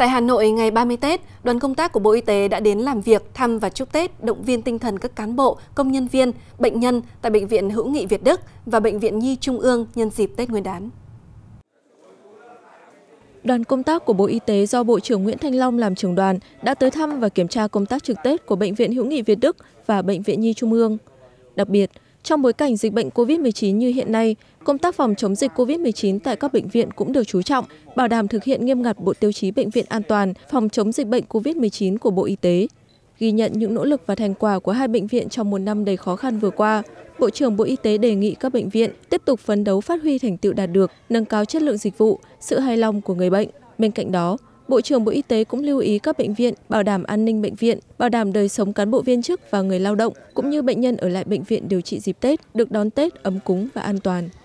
Tại Hà Nội ngày 30 Tết, đoàn công tác của Bộ Y tế đã đến làm việc thăm và chúc Tết động viên tinh thần các cán bộ, công nhân viên, bệnh nhân tại Bệnh viện Hữu nghị Việt Đức và Bệnh viện Nhi Trung ương nhân dịp Tết Nguyên đán. Đoàn công tác của Bộ Y tế do Bộ trưởng Nguyễn Thanh Long làm trưởng đoàn đã tới thăm và kiểm tra công tác trực Tết của Bệnh viện Hữu nghị Việt Đức và Bệnh viện Nhi Trung ương. Đặc biệt, trong bối cảnh dịch bệnh COVID-19 như hiện nay, công tác phòng chống dịch COVID-19 tại các bệnh viện cũng được chú trọng, bảo đảm thực hiện nghiêm ngặt bộ tiêu chí bệnh viện an toàn phòng chống dịch bệnh COVID-19 của Bộ Y tế. Ghi nhận những nỗ lực và thành quả của hai bệnh viện trong một năm đầy khó khăn vừa qua, Bộ trưởng Bộ Y tế đề nghị các bệnh viện tiếp tục phấn đấu phát huy thành tựu đạt được, nâng cao chất lượng dịch vụ, sự hài lòng của người bệnh. Bên cạnh đó, Bộ trưởng Bộ Y tế cũng lưu ý các bệnh viện bảo đảm an ninh bệnh viện, bảo đảm đời sống cán bộ viên chức và người lao động cũng như bệnh nhân ở lại bệnh viện điều trị dịp Tết được đón Tết ấm cúng và an toàn.